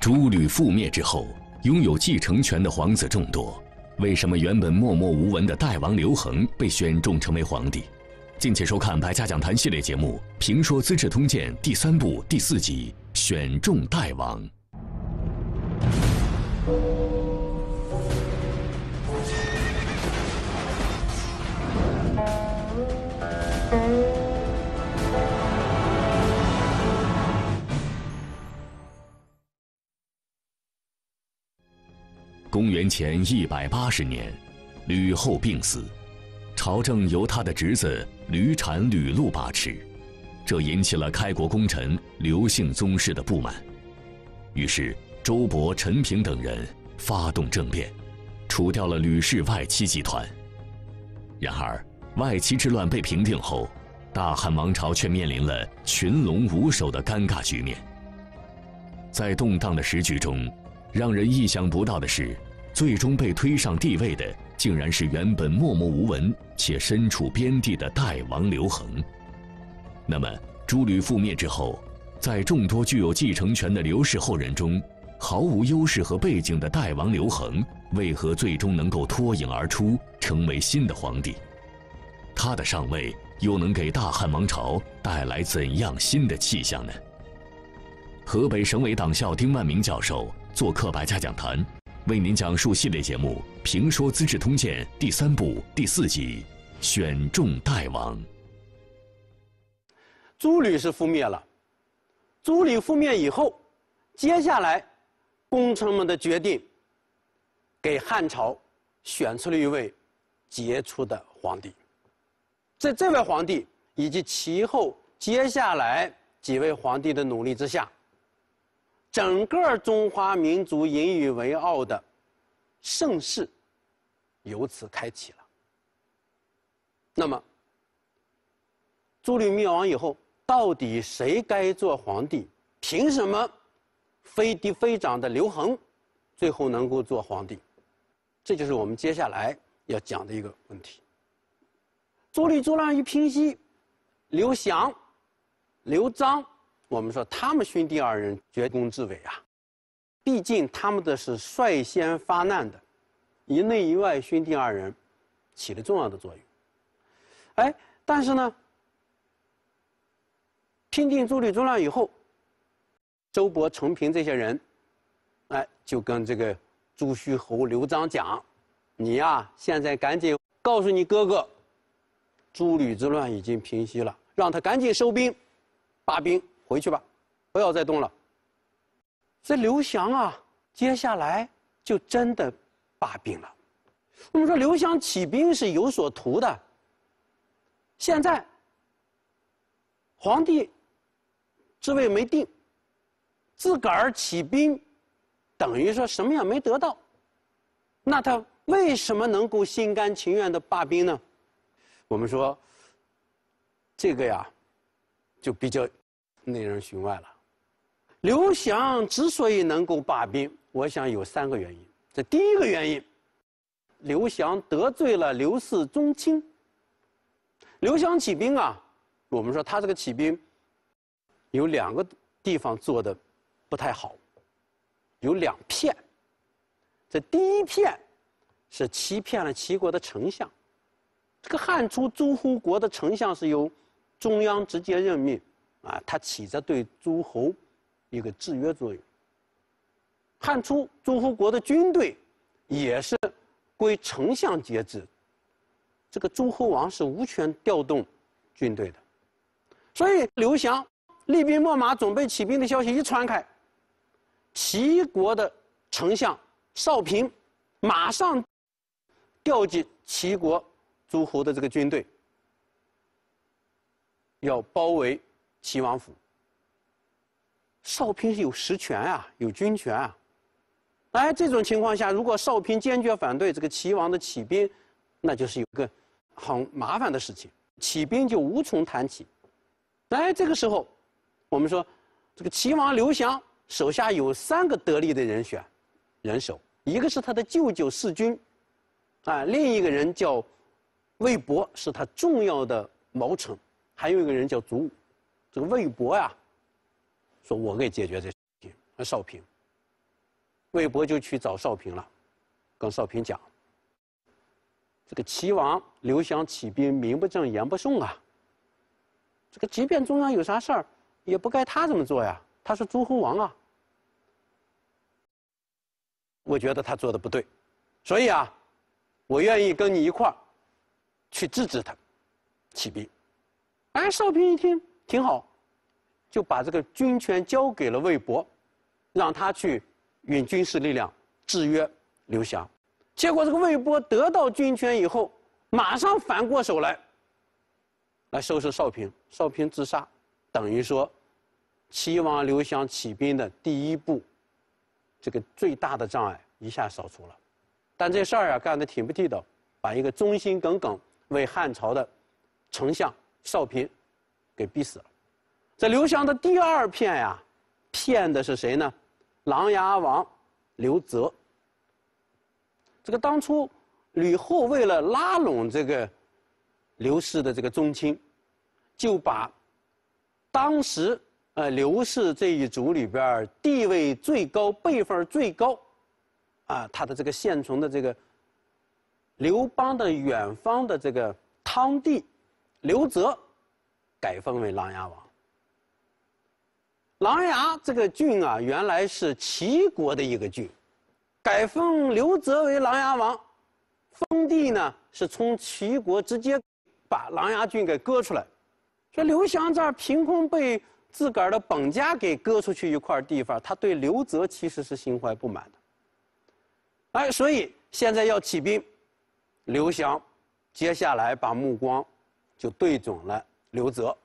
朱吕覆灭之后，拥有继承权的皇子众多，为什么原本默默无闻的代王刘恒被选中成为皇帝？敬请收看《百家讲坛》系列节目《评说资治通鉴》第三部第四集《选中代王》。公元前一百八十年，吕后病死，朝政由他的侄子吕产、吕禄把持，这引起了开国功臣刘姓宗室的不满，于是周勃、陈平等人发动政变，除掉了吕氏外戚集团。然而，外戚之乱被平定后，大汉王朝却面临了群龙无首的尴尬局面。在动荡的时局中，让人意想不到的是。最终被推上帝位的，竟然是原本默默无闻且身处边地的代王刘恒。那么，朱吕覆灭之后，在众多具有继承权的刘氏后人中，毫无优势和背景的代王刘恒，为何最终能够脱颖而出，成为新的皇帝？他的上位，又能给大汉王朝带来怎样新的气象呢？河北省委党校丁万明教授做客百家讲坛。为您讲述系列节目《评说资治通鉴》第三部第四集，选中代王。朱吕是覆灭了，朱吕覆灭以后，接下来，功臣们的决定，给汉朝选出了一位杰出的皇帝，在这位皇帝以及其后接下来几位皇帝的努力之下。整个中华民族引以为傲的盛世，由此开启了。那么，朱棣灭亡以后，到底谁该做皇帝？凭什么，非嫡非长的刘恒，最后能够做皇帝？这就是我们接下来要讲的一个问题。朱棣、朱亮一平息，刘翔、刘璋。我们说他们兄弟二人绝功至伟啊，毕竟他们的是率先发难的，一内一外兄弟二人，起了重要的作用。哎，但是呢，拼定朱吕之乱以后，周勃、陈平这些人，哎，就跟这个朱虚侯刘章讲：“你呀，现在赶紧告诉你哥哥，朱吕之乱已经平息了，让他赶紧收兵，罢兵。”回去吧，不要再动了。这刘翔啊，接下来就真的罢兵了。我们说刘翔起兵是有所图的。现在皇帝之位没定，自个儿起兵等于说什么也没得到，那他为什么能够心甘情愿的罢兵呢？我们说这个呀，就比较。内人寻外了。刘翔之所以能够罢兵，我想有三个原因。这第一个原因，刘翔得罪了刘氏宗亲。刘翔起兵啊，我们说他这个起兵有两个地方做的不太好，有两骗。这第一骗是欺骗了齐国的丞相，这个汉初诸侯国的丞相是由中央直接任命。啊，它起着对诸侯一个制约作用。汉初，诸侯国的军队也是归丞相节制，这个诸侯王是无权调动军队的。所以，刘翔厉兵秣马，准备起兵的消息一传开，齐国的丞相少平马上调集齐国诸侯的这个军队，要包围。齐王府，少平是有实权啊，有军权啊。哎，这种情况下，如果少平坚决反对这个齐王的起兵，那就是有一个很麻烦的事情，起兵就无从谈起。哎，这个时候，我们说，这个齐王刘翔手下有三个得力的人选，人手，一个是他的舅舅世钧，啊，另一个人叫魏博，是他重要的谋臣，还有一个人叫祖武。这个魏博呀，说我给解决这，啊，少平，魏博就去找少平了，跟少平讲，这个齐王刘襄起兵，名不正言不顺啊，这个即便中央有啥事儿，也不该他这么做呀，他是诸侯王啊，我觉得他做的不对，所以啊，我愿意跟你一块儿去制止他，起兵，哎，少平一听。挺好，就把这个军权交给了魏博，让他去用军事力量制约刘翔。结果这个魏博得到军权以后，马上反过手来，来收拾少平。少平自杀，等于说齐王刘翔起兵的第一步，这个最大的障碍一下扫除了。但这事儿啊，干得挺不地道，把一个忠心耿耿为汉朝的丞相少平。给逼死了。这刘翔的第二骗呀，骗的是谁呢？琅琊王刘泽。这个当初吕后为了拉拢这个刘氏的这个宗亲，就把当时呃刘氏这一族里边地位最高、辈分最高啊，他的这个现存的这个刘邦的远方的这个汤弟刘泽。改封为琅琊王。琅琊这个郡啊，原来是齐国的一个郡，改封刘泽为琅琊王，封地呢是从齐国直接把琅琊郡给割出来。说刘翔这儿凭空被自个儿的本家给割出去一块地方，他对刘泽其实是心怀不满的。哎，所以现在要起兵，刘翔接下来把目光就对准了。刘泽，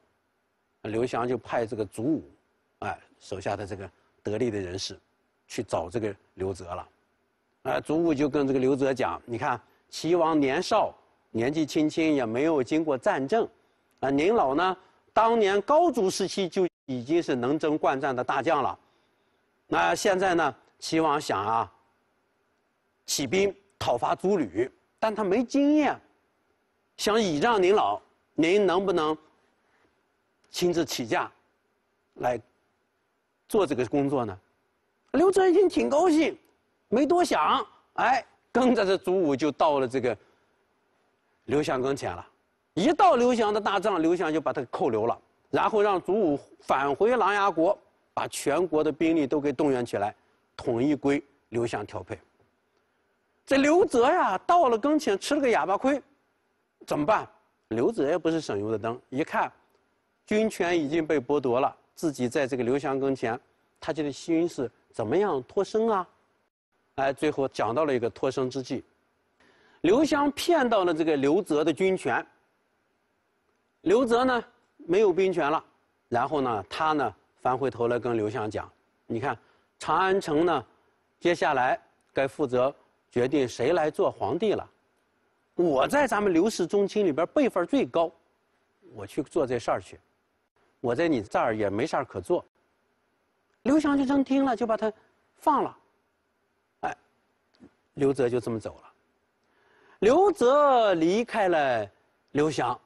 刘翔就派这个祖武，哎，手下的这个得力的人士，去找这个刘泽了。哎，祖武就跟这个刘泽讲：“你看，齐王年少，年纪轻轻也没有经过战争，啊，您老呢，当年高祖时期就已经是能征惯战的大将了。那现在呢，齐王想啊，起兵讨伐诸吕，但他没经验，想倚仗您老，您能不能？”亲自起驾，来做这个工作呢。刘泽一挺高兴，没多想，哎，跟着这祖武就到了这个刘翔跟前了。一到刘翔的大帐，刘翔就把他扣留了，然后让祖武返回琅琊国，把全国的兵力都给动员起来，统一归刘翔调配。这刘泽呀，到了跟前吃了个哑巴亏，怎么办？刘泽也不是省油的灯，一看。军权已经被剥夺了，自己在这个刘翔跟前，他就得心是怎么样脱身啊！哎，最后讲到了一个脱身之计，刘湘骗到了这个刘泽的军权。刘泽呢没有兵权了，然后呢他呢翻回头来跟刘翔讲，你看长安城呢，接下来该负责决定谁来做皇帝了。我在咱们刘氏宗亲里边辈分最高，我去做这事儿去。我在你这儿也没啥可做。刘翔就真听了，就把他放了。哎，刘泽就这么走了。刘泽离开了，刘翔，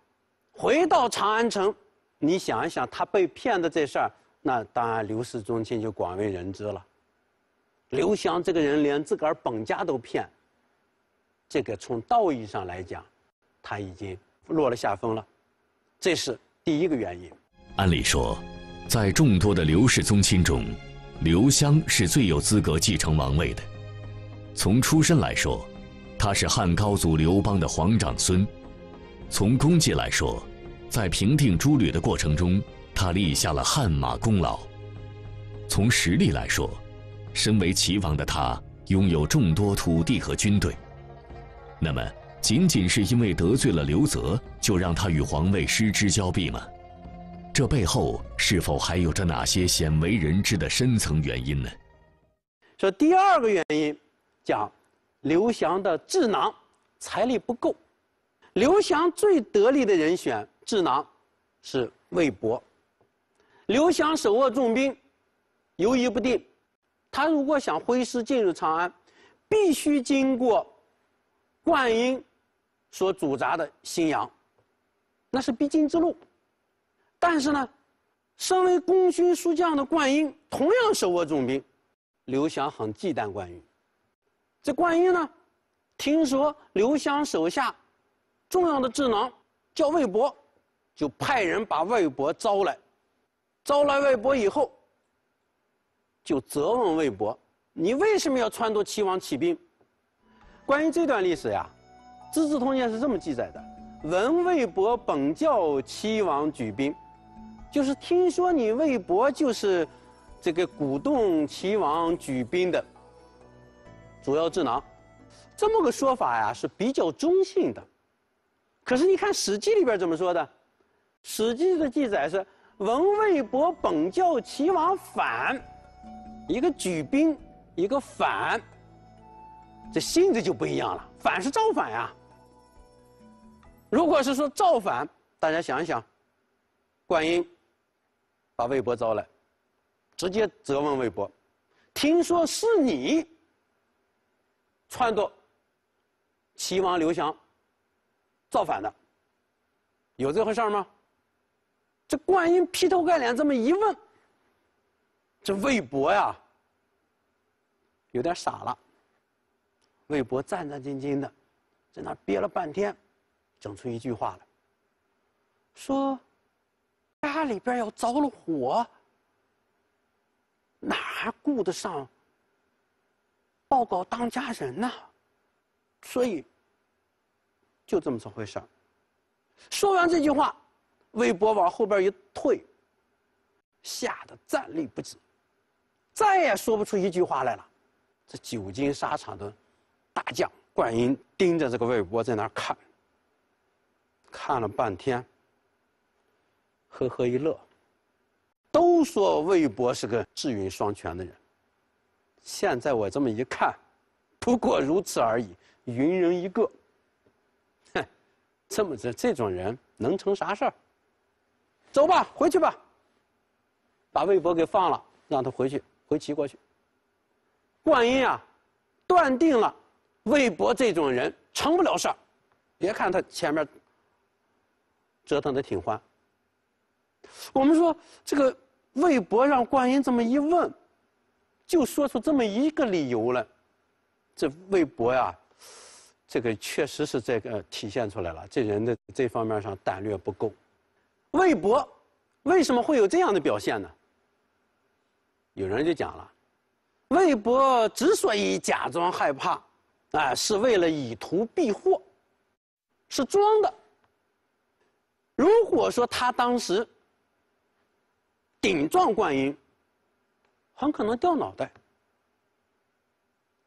回到长安城。你想一想，他被骗的这事儿，那当然刘氏宗亲就广为人知了。刘翔这个人连自个儿本家都骗。这个从道义上来讲，他已经落了下风了。这是第一个原因。按理说，在众多的刘氏宗亲中，刘襄是最有资格继承王位的。从出身来说，他是汉高祖刘邦的皇长孙；从功绩来说，在平定诸吕的过程中，他立下了汗马功劳；从实力来说，身为齐王的他拥有众多土地和军队。那么，仅仅是因为得罪了刘泽，就让他与皇位失之交臂吗？这背后是否还有着哪些鲜为人知的深层原因呢？说第二个原因，讲刘翔的智囊财力不够。刘翔最得力的人选智囊是魏博。刘翔手握重兵，犹豫不定。他如果想挥师进入长安，必须经过灌婴所驻扎的新阳，那是必经之路。但是呢，身为功勋书将的灌婴同样手握重兵，刘翔很忌惮关羽。这灌婴呢，听说刘翔手下重要的智囊叫魏博，就派人把魏博招来。招来魏博以后，就责问魏博：“你为什么要撺掇齐王起兵？”关于这段历史呀，《资治通鉴》是这么记载的：“闻魏博本教齐王举兵。”就是听说你魏博就是这个鼓动齐王举兵的主要智囊，这么个说法呀是比较中性的。可是你看《史记》里边怎么说的，《史记》的记载是文魏博本教齐王反，一个举兵，一个反，这性质就不一样了。反是造反呀。如果是说造反，大家想一想，管音。把魏博招来，直接责问魏博：“听说是你撺掇齐王刘翔造反的，有这回事吗？”这观音劈头盖脸这么一问，这魏博呀有点傻了。魏博战战兢兢的，在那儿憋了半天，整出一句话来，说。家里边要着了火，哪顾得上报告当家人呢？所以就这么这回事说完这句话，魏博往后边一退，吓得站立不止，再也说不出一句话来了。这久经沙场的大将冠英盯着这个魏博在那儿看，看了半天。呵呵一乐，都说魏博是个智勇双全的人，现在我这么一看，不过如此而已，云人一个。哼，这么着这种人能成啥事儿？走吧，回去吧，把魏博给放了，让他回去回齐国去。贯英啊，断定了魏博这种人成不了事儿，别看他前面折腾的挺欢。我们说这个魏博让观音这么一问，就说出这么一个理由来。这魏博呀，这个确实是这个体现出来了，这人的这方面上胆略不够。魏博为什么会有这样的表现呢？有人就讲了，魏博之所以假装害怕，啊，是为了以图避祸，是装的。如果说他当时。顶撞灌婴，很可能掉脑袋，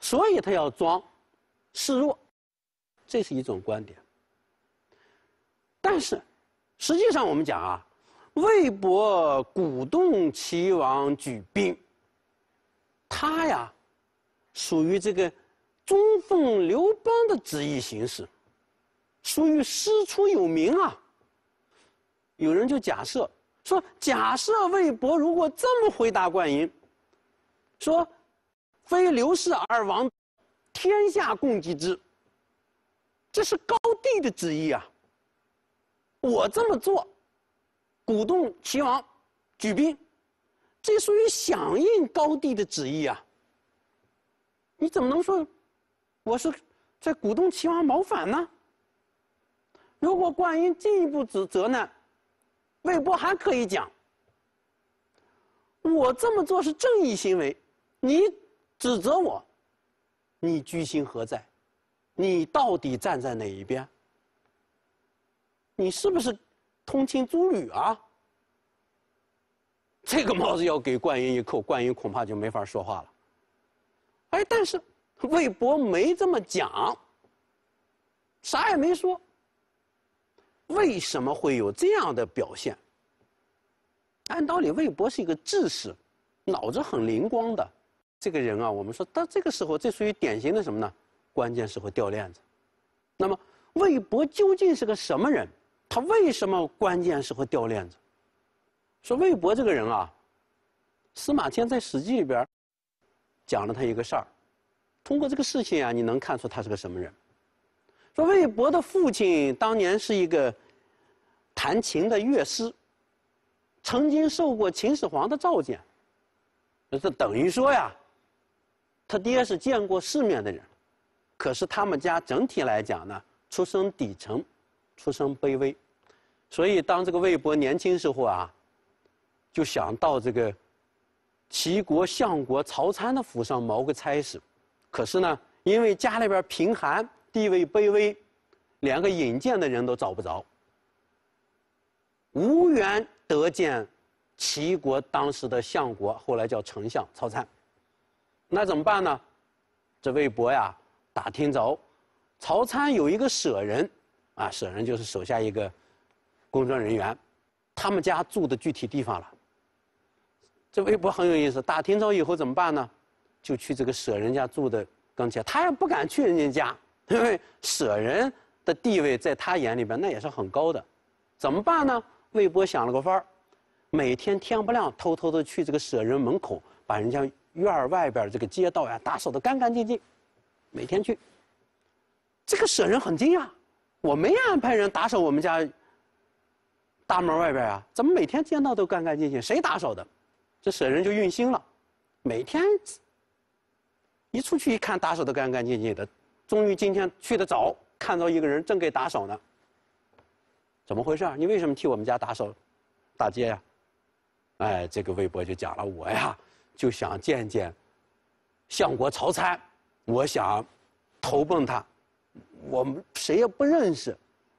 所以他要装示弱，这是一种观点。但是，实际上我们讲啊，魏博鼓动齐王举兵，他呀，属于这个中奉刘邦的旨意行事，属于师出有名啊。有人就假设。说：“假设魏博如果这么回答冠英，说‘非刘氏而亡，天下共击之’，这是高帝的旨意啊。我这么做，鼓动齐王举兵，这属于响应高帝的旨意啊。你怎么能说我是在鼓动齐王谋反呢？如果冠英进一步指责呢？”魏博还可以讲，我这么做是正义行为，你指责我，你居心何在？你到底站在哪一边？你是不是通情诸履啊？这个帽子要给灌云一扣，灌云恐怕就没法说话了。哎，但是魏博没这么讲，啥也没说。为什么会有这样的表现？按道理，魏博是一个智士，脑子很灵光的。这个人啊，我们说到这个时候，这属于典型的什么呢？关键时候掉链子。那么，魏博究竟是个什么人？他为什么关键时候掉链子？说魏博这个人啊，司马迁在《史记》里边讲了他一个事儿。通过这个事情啊，你能看出他是个什么人？说魏博的父亲当年是一个。弹琴的乐师，曾经受过秦始皇的召见。这等于说呀，他爹是见过世面的人，可是他们家整体来讲呢，出身底层，出身卑微，所以当这个魏博年轻时候啊，就想到这个齐国相国曹参的府上谋个差事，可是呢，因为家里边贫寒，地位卑微，连个引荐的人都找不着。无缘得见，齐国当时的相国，后来叫丞相曹参。那怎么办呢？这魏博呀，打听着，曹参有一个舍人，啊，舍人就是手下一个工作人员，他们家住的具体地方了。这魏博很有意思，打听着以后怎么办呢？就去这个舍人家住的跟前，他也不敢去人家，因为舍人的地位在他眼里边那也是很高的，怎么办呢？魏博想了个法儿，每天天不亮偷偷的去这个舍人门口，把人家院儿外边这个街道呀打扫的干干净净。每天去，这个舍人很惊讶，我没安排人打扫我们家大门外边啊，怎么每天街道都干干净净？谁打扫的？这舍人就用心了，每天一出去一看，打扫的干干净净的，终于今天去的早，看到一个人正给打扫呢。怎么回事你为什么替我们家打扫大街呀？哎，这个微博就讲了我呀，就想见见相国曹参，我想投奔他，我们谁也不认识，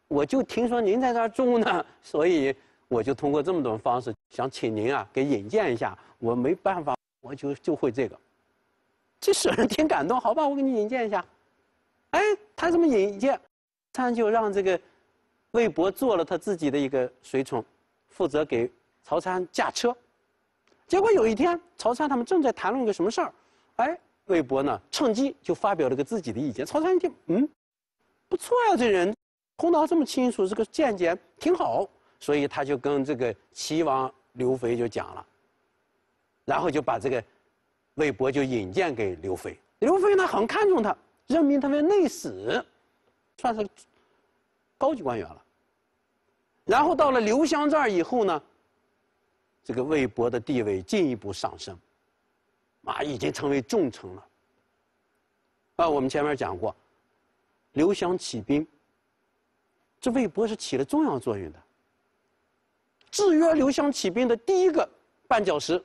我就听说您在这儿住呢，所以我就通过这么多方式想请您啊给引荐一下。我没办法，我就就会这个，这使人挺感动。好吧，我给你引荐一下。哎，他这么引荐？他就让这个。魏博做了他自己的一个随从，负责给曹参驾车。结果有一天，曹参他们正在谈论个什么事儿，哎，魏博呢趁机就发表了个自己的意见。曹参一听，嗯，不错呀，这人，头脑这么清楚，这个见解挺好，所以他就跟这个齐王刘肥就讲了，然后就把这个魏博就引荐给刘肥。刘肥呢很看重他，任命他为内史，算是高级官员了。然后到了刘湘这儿以后呢，这个魏博的地位进一步上升，啊，已经成为重臣了。啊，我们前面讲过，刘湘起兵，这魏博是起了重要作用的。制约刘湘起兵的第一个绊脚石，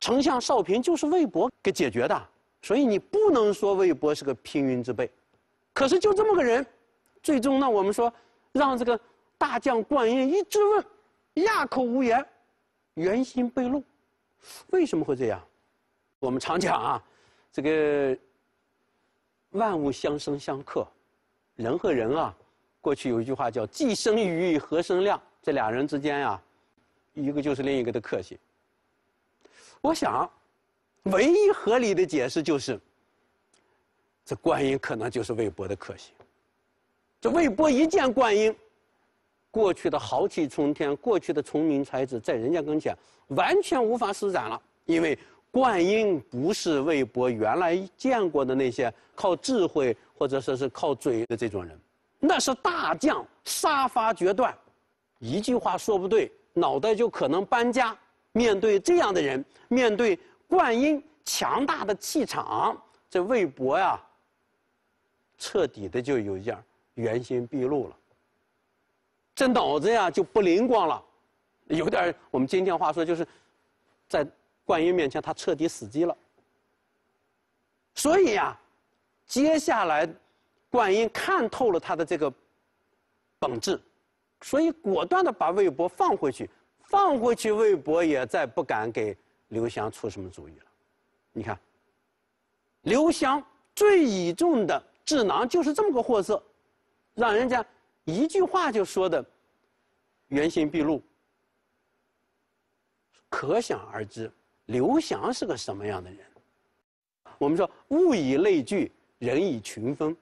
丞相邵平就是魏博给解决的。所以你不能说魏博是个平庸之辈，可是就这么个人，最终呢，我们说让这个。大将观音一质问，哑口无言，原心被露。为什么会这样？我们常讲啊，这个万物相生相克，人和人啊，过去有一句话叫“既生瑜，何生亮”。这俩人之间啊，一个就是另一个的克星。我想，唯一合理的解释就是，这观音可能就是魏博的克星。这魏博一见观音。过去的豪气冲天，过去的聪明才智，在人家跟前完全无法施展了。因为冠英不是魏博原来见过的那些靠智慧或者说是靠嘴的这种人，那是大将，杀伐决断，一句话说不对，脑袋就可能搬家。面对这样的人，面对冠英强大的气场，这魏博呀，彻底的就有点儿原形毕露了。这脑子呀就不灵光了，有点我们今天话说就是，在观音面前他彻底死机了。所以呀，接下来观音看透了他的这个本质，所以果断的把魏博放回去，放回去魏博也再不敢给刘翔出什么主意了。你看，刘翔最倚重的智囊就是这么个货色，让人家。一句话就说的，原形毕露。可想而知，刘翔是个什么样的人。我们说物以类聚，人以群分。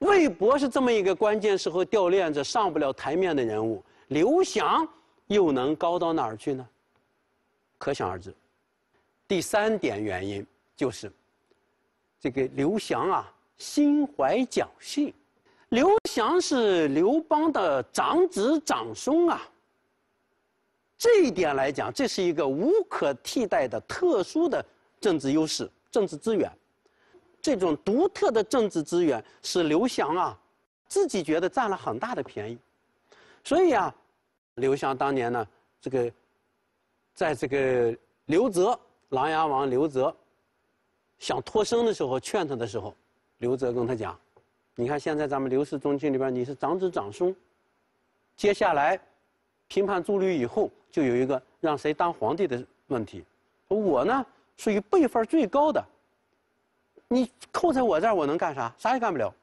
魏博是这么一个关键时候掉链子、上不了台面的人物，刘翔又能高到哪儿去呢？可想而知。第三点原因就是，这个刘翔啊，心怀侥幸。刘翔是刘邦的长子长孙啊，这一点来讲，这是一个无可替代的特殊的政治优势、政治资源。这种独特的政治资源使刘翔啊自己觉得占了很大的便宜，所以啊，刘翔当年呢，这个在这个刘泽琅琊王刘泽想脱身的时候，劝他的时候，刘泽跟他讲。你看，现在咱们刘氏宗亲里边，你是长子长孙，接下来评判诸吕以后，就有一个让谁当皇帝的问题。我呢，属于辈分最高的，你扣在我这儿，我能干啥？啥也干不了。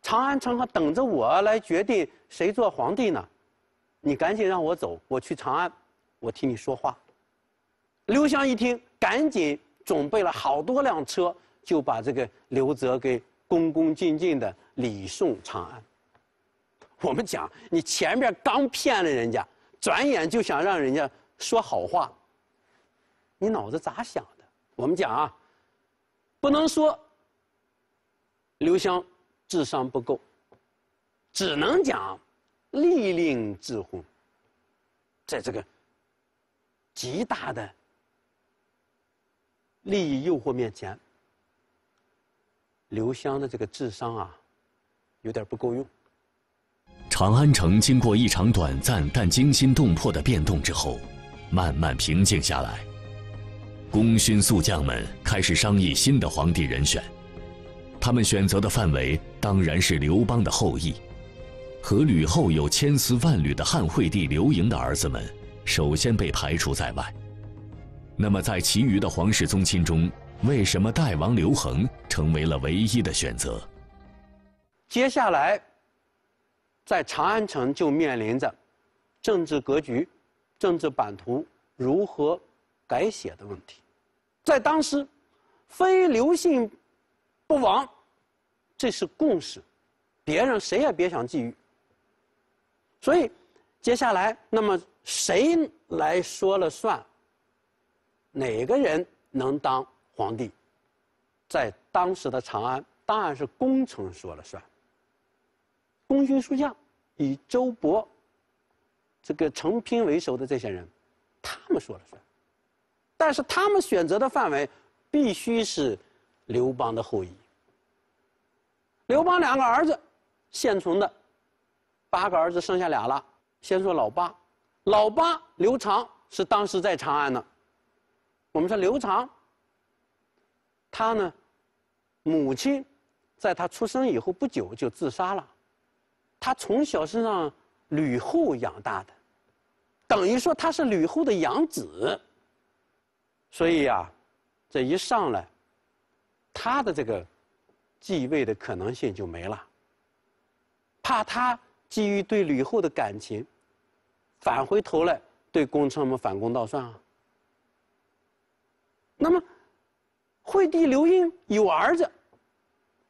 长安城还等着我来决定谁做皇帝呢，你赶紧让我走，我去长安，我替你说话。刘襄一听，赶紧准备了好多辆车，就把这个刘泽给。恭恭敬敬的礼送长安。我们讲，你前面刚骗了人家，转眼就想让人家说好话，你脑子咋想的？我们讲啊，不能说刘湘智商不够，只能讲利令智昏。在这个极大的利益诱惑面前。刘湘的这个智商啊，有点不够用。长安城经过一场短暂但惊心动魄的变动之后，慢慢平静下来。功勋宿将们开始商议新的皇帝人选，他们选择的范围当然是刘邦的后裔，和吕后有千丝万缕的汉惠帝刘盈的儿子们首先被排除在外。那么在其余的皇室宗亲中，为什么代王刘恒成为了唯一的选择？接下来，在长安城就面临着政治格局、政治版图如何改写的问题。在当时，非刘姓不王，这是共识，别人谁也别想觊觎。所以，接下来，那么谁来说了算？哪个人能当？皇帝，在当时的长安，当然是功臣说了算。功勋书将，以周勃、这个陈平为首的这些人，他们说了算。但是他们选择的范围，必须是刘邦的后裔。刘邦两个儿子，现存的八个儿子剩下俩了。先说老八，老八刘长是当时在长安的。我们说刘长。他呢，母亲在他出生以后不久就自杀了，他从小是让吕后养大的，等于说他是吕后的养子。所以呀，这一上来，他的这个继位的可能性就没了，怕他基于对吕后的感情，返回头来对功臣们反攻倒算啊。那么。惠帝刘英有儿子，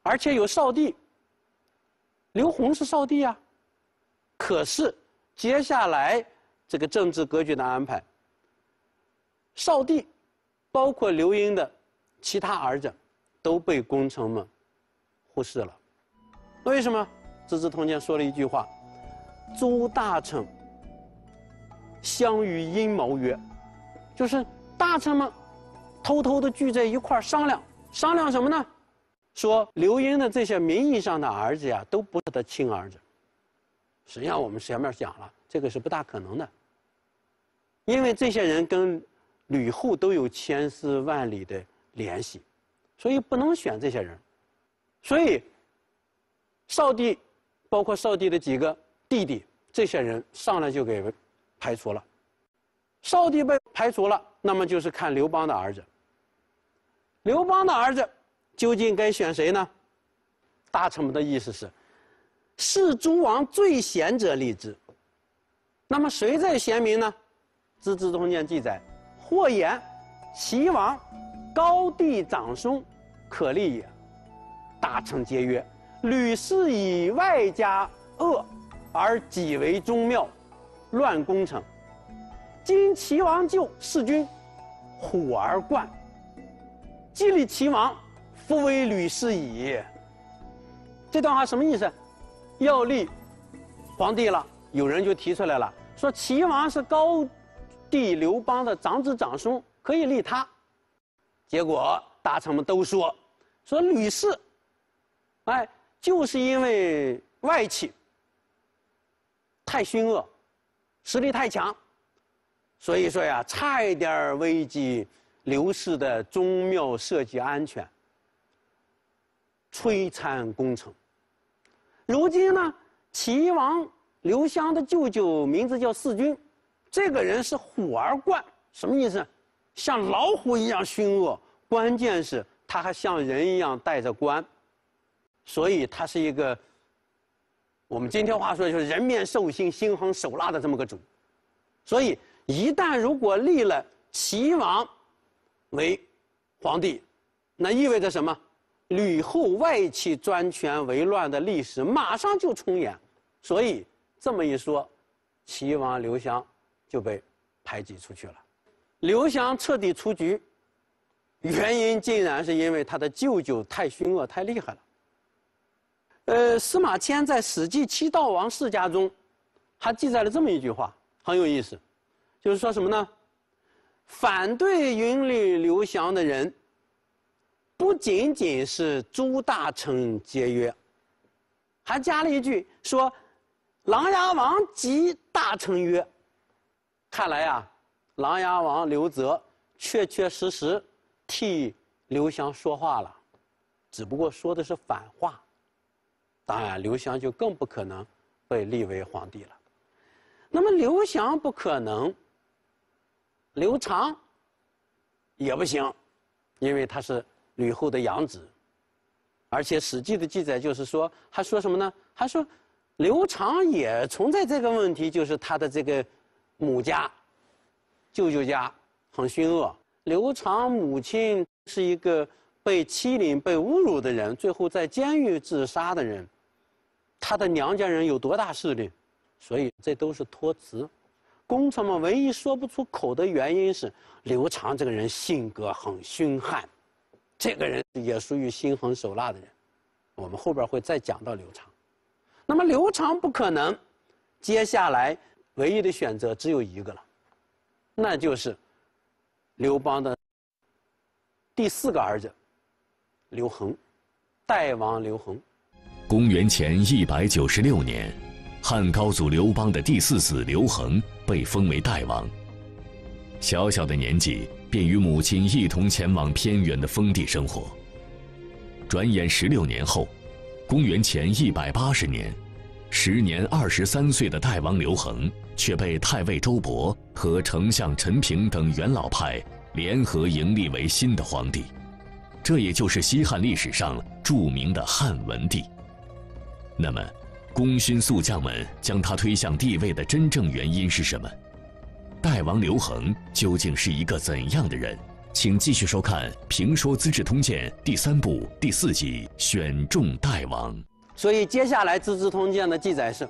而且有少帝。刘弘是少帝啊，可是接下来这个政治格局的安排，少帝，包括刘英的其他儿子，都被功臣们忽视了。为什么？《资治通鉴》说了一句话：“诸大臣相与阴谋曰，就是大臣们。”偷偷的聚在一块商量，商量什么呢？说刘英的这些名义上的儿子呀，都不是他亲儿子。实际上我们前面讲了，这个是不大可能的，因为这些人跟吕后都有千丝万缕的联系，所以不能选这些人。所以少帝，包括少帝的几个弟弟，这些人上来就给排除了。少帝被排除了，那么就是看刘邦的儿子。刘邦的儿子究竟该选谁呢？大臣们的意思是：世诸王最贤者立之。那么谁在贤明呢？《资治通鉴》记载：或言齐王，高帝长孙，可立也。大臣皆曰：吕氏以外家恶，而己为宗庙乱功臣。今齐王就世君，虎而冠。既立齐王，夫为吕氏矣。这段话什么意思？要立皇帝了，有人就提出来了，说齐王是高帝刘邦的长子长孙，可以立他。结果大臣们都说，说吕氏，哎，就是因为外戚太凶恶，实力太强，所以说呀，差一点危机。刘氏的宗庙设计安全，摧残工程。如今呢，齐王刘襄的舅舅名字叫四军，这个人是虎儿冠，什么意思？像老虎一样凶恶，关键是他还像人一样带着冠，所以他是一个我们今天话说就是人面兽心、心狠手辣的这么个主。所以一旦如果立了齐王，为皇帝，那意味着什么？吕后外戚专权为乱的历史马上就重演，所以这么一说，齐王刘襄就被排挤出去了。刘襄彻底出局，原因竟然是因为他的舅舅太凶恶太厉害了。呃，司马迁在《史记·七悼王世家》中，还记载了这么一句话，很有意思，就是说什么呢？反对云里刘翔的人，不仅仅是朱大臣节约，还加了一句说：“琅琊王及大臣曰。”看来呀，琅琊王刘泽确确实实替刘翔说话了，只不过说的是反话。当然，刘翔就更不可能被立为皇帝了。那么，刘翔不可能。刘长也不行，因为他是吕后的养子，而且《史记》的记载就是说，还说什么呢？还说刘长也存在这个问题，就是他的这个母家、舅舅家很凶恶。刘长母亲是一个被欺凌、被侮辱的人，最后在监狱自杀的人，他的娘家人有多大势力？所以这都是托词。功臣们唯一说不出口的原因是，刘长这个人性格很凶悍，这个人也属于心狠手辣的人。我们后边会再讲到刘长。那么刘长不可能，接下来唯一的选择只有一个了，那就是刘邦的第四个儿子刘恒，代王刘恒。公元前一百九十六年。汉高祖刘邦的第四子刘恒被封为代王，小小的年纪便与母亲一同前往偏远的封地生活。转眼十六年后，公元前一百八十年，时年二十三岁的代王刘恒却被太尉周勃和丞相陈平等元老派联合迎立为新的皇帝，这也就是西汉历史上著名的汉文帝。那么？功勋宿将们将他推向地位的真正原因是什么？代王刘恒究竟是一个怎样的人？请继续收看《评说资治通鉴》第三部第四集《选中代王》。所以接下来《资治通鉴》的记载是：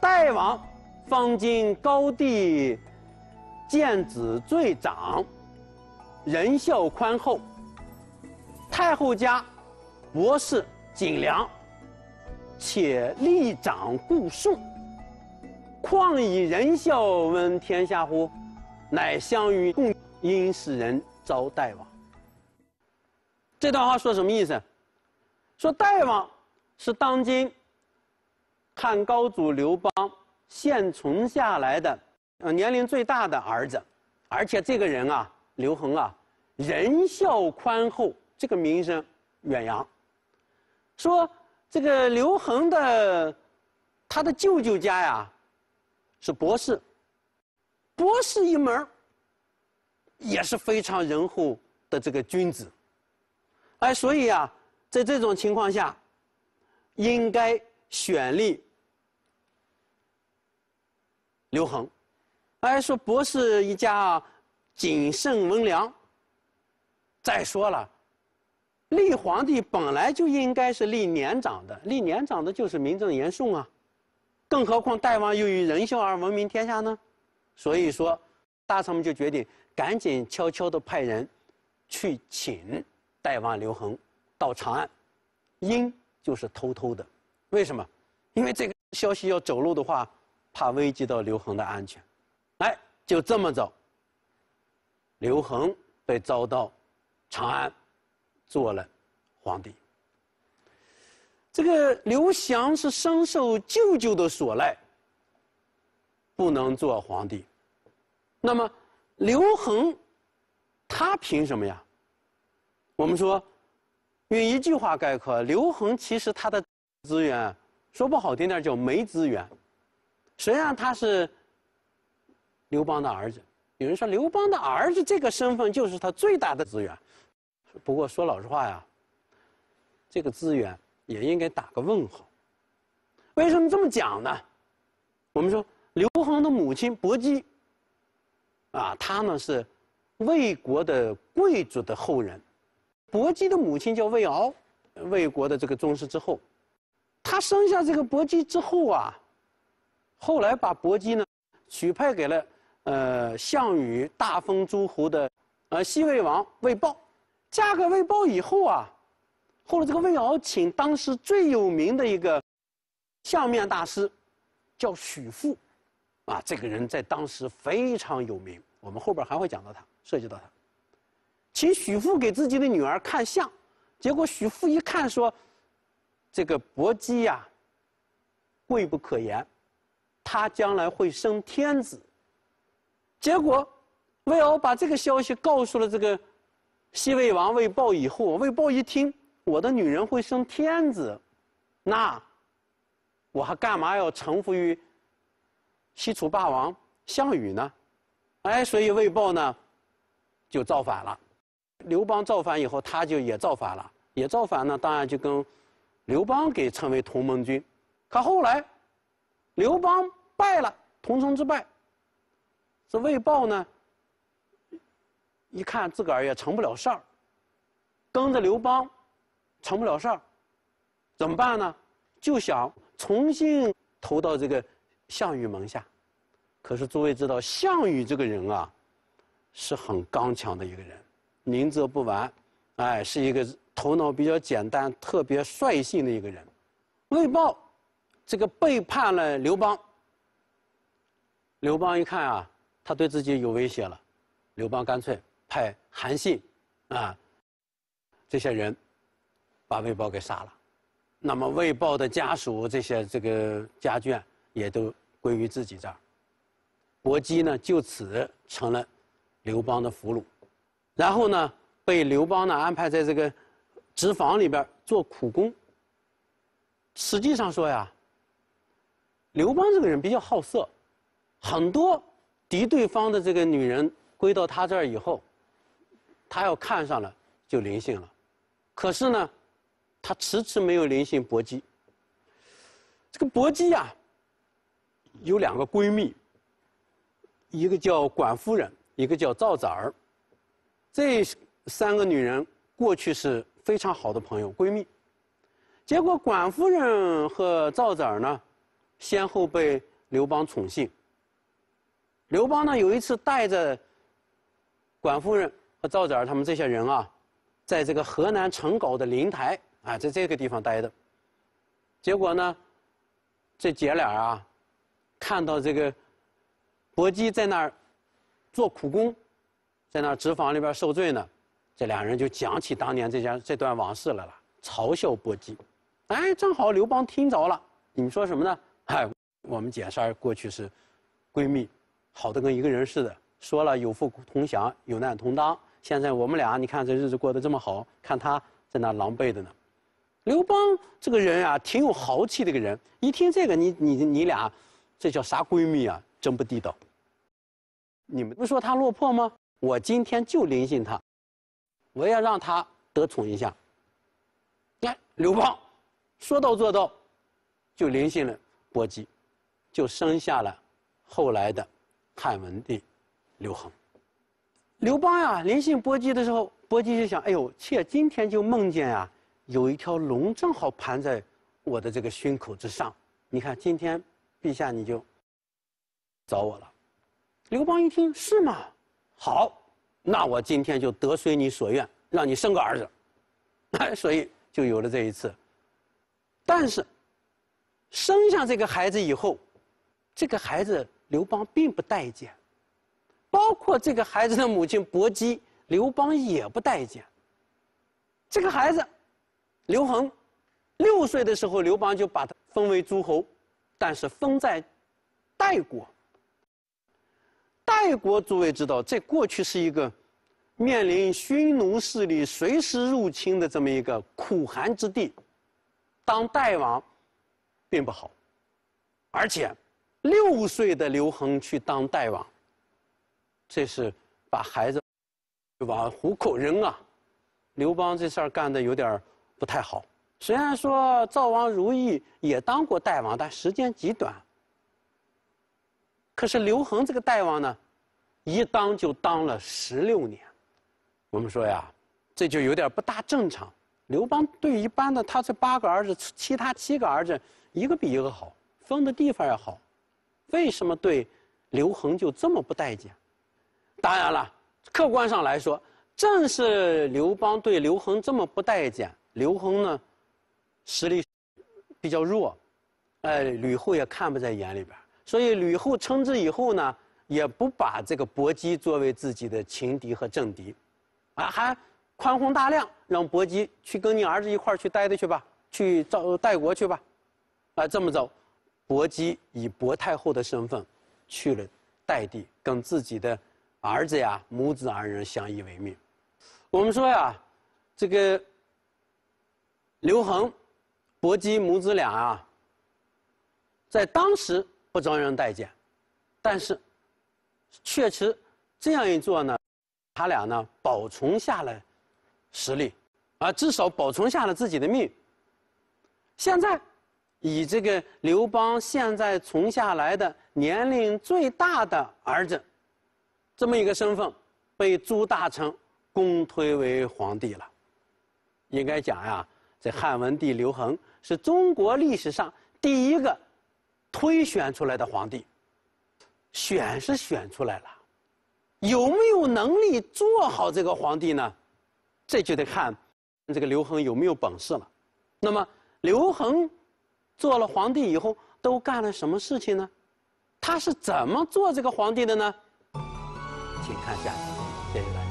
代王方今高帝见子最长，仁孝宽厚，太后家博士景良。且立长固盛，况以仁孝闻天下乎？乃相与共因使人招大王。这段话说什么意思？说大王是当今汉高祖刘邦现存下来的呃年龄最大的儿子，而且这个人啊，刘恒啊，仁孝宽厚，这个名声远扬。说。这个刘恒的，他的舅舅家呀，是博士，博士一门也是非常仁厚的这个君子，哎，所以啊，在这种情况下，应该选立刘恒，哎，说博士一家谨慎温良，再说了。立皇帝本来就应该是立年长的，立年长的就是名正言顺啊。更何况大王又以仁孝而闻名天下呢，所以说，大臣们就决定赶紧悄悄的派人去请代王刘恒到长安，因就是偷偷的。为什么？因为这个消息要走漏的话，怕危及到刘恒的安全。哎，就这么着，刘恒被招到长安。做了皇帝，这个刘翔是深受舅舅的所赖，不能做皇帝。那么刘恒，他凭什么呀？我们说用一句话概括：刘恒其实他的资源说不好听点叫没资源。实际上他是刘邦的儿子，有人说刘邦的儿子这个身份就是他最大的资源。不过说老实话呀，这个资源也应该打个问号。为什么这么讲呢？我们说刘恒的母亲薄姬，啊，他呢是魏国的贵族的后人，薄姬的母亲叫魏敖，魏国的这个宗室之后，他生下这个薄姬之后啊，后来把薄姬呢许配给了呃项羽大封诸侯的呃西魏王魏豹。下个魏豹以后啊，后来这个魏敖请当时最有名的一个相面大师，叫许富，啊，这个人在当时非常有名，我们后边还会讲到他，涉及到他，请许富给自己的女儿看相，结果许富一看说，这个薄姬呀，贵不可言，他将来会生天子。结果，魏敖把这个消息告诉了这个。西魏王魏豹以后，魏豹一听我的女人会生天子，那我还干嘛要臣服于西楚霸王项羽呢？哎，所以魏豹呢就造反了。刘邦造反以后，他就也造反了，也造反呢，当然就跟刘邦给称为同盟军。可后来刘邦败了，同城之败。这魏豹呢？一看自个儿也成不了事儿，跟着刘邦成不了事儿，怎么办呢？就想重新投到这个项羽门下。可是诸位知道，项羽这个人啊，是很刚强的一个人，宁折不弯，哎，是一个头脑比较简单、特别率性的一个人。魏豹这个背叛了刘邦，刘邦一看啊，他对自己有威胁了，刘邦干脆。派韩信，啊，这些人，把魏豹给杀了，那么魏豹的家属这些这个家眷也都归于自己这儿。薄姬呢，就此成了刘邦的俘虏，然后呢，被刘邦呢安排在这个织坊里边做苦工。实际上说呀，刘邦这个人比较好色，很多敌对方的这个女人归到他这儿以后。他要看上了就灵性了，可是呢，他迟迟没有灵性。薄姬，这个薄姬呀，有两个闺蜜，一个叫管夫人，一个叫赵子儿。这三个女人过去是非常好的朋友闺蜜，结果管夫人和赵子儿呢，先后被刘邦宠幸。刘邦呢有一次带着管夫人。赵子儿他们这些人啊，在这个河南成皋的灵台啊，在这个地方待着。结果呢，这姐俩啊，看到这个薄姬在那儿做苦工，在那纸坊里边受罪呢，这俩人就讲起当年这件这段往事来了，嘲笑薄姬。哎，正好刘邦听着了，你们说什么呢？嗨，我们姐仨过去是闺蜜，好的跟一个人似的，说了有福同享，有难同当。现在我们俩，你看这日子过得这么好，看他在那狼狈的呢。刘邦这个人啊，挺有豪气的。个人一听这个，你你你俩，这叫啥闺蜜啊？真不地道。你们不说他落魄吗？我今天就灵性他，我要让他得宠一下。来，刘邦说到做到，就灵性了。薄姬，就生下了后来的汉文帝刘恒。刘邦呀，临幸薄姬的时候，薄姬就想：“哎呦，妾今天就梦见呀，有一条龙正好盘在我的这个胸口之上。你看今天，陛下你就找我了。”刘邦一听：“是吗？好，那我今天就得随你所愿，让你生个儿子。”所以就有了这一次。但是，生下这个孩子以后，这个孩子刘邦并不待见。包括这个孩子的母亲薄姬，刘邦也不待见。这个孩子，刘恒，六岁的时候，刘邦就把他封为诸侯，但是封在代国。代国诸位知道，这过去是一个面临匈奴势力随时入侵的这么一个苦寒之地，当代王并不好。而且，六岁的刘恒去当代王。这是把孩子往虎口扔啊！刘邦这事儿干的有点不太好。虽然说赵王如意也当过大王，但时间极短。可是刘恒这个大王呢，一当就当了十六年。我们说呀，这就有点不大正常。刘邦对一般的他这八个儿子，其他七个儿子一个比一个好，封的地方也好，为什么对刘恒就这么不待见？当然了，客观上来说，正是刘邦对刘恒这么不待见，刘恒呢实力比较弱，哎，吕后也看不在眼里边所以吕后称制以后呢，也不把这个薄姬作为自己的情敌和政敌，啊，还宽宏大量，让薄姬去跟你儿子一块儿去待着去吧，去赵代国去吧，啊，这么着，薄姬以薄太后的身份去了代地，跟自己的。儿子呀，母子二人相依为命。我们说呀，这个刘恒、伯姬母子俩啊，在当时不招人待见，但是确实这样一做呢，他俩呢保存下了实力，啊，至少保存下了自己的命。现在，以这个刘邦现在存下来的年龄最大的儿子。这么一个身份，被朱大臣公推为皇帝了。应该讲呀，这汉文帝刘恒是中国历史上第一个推选出来的皇帝。选是选出来了，有没有能力做好这个皇帝呢？这就得看这个刘恒有没有本事了。那么，刘恒做了皇帝以后都干了什么事情呢？他是怎么做这个皇帝的呢？请看下集，谢谢大家。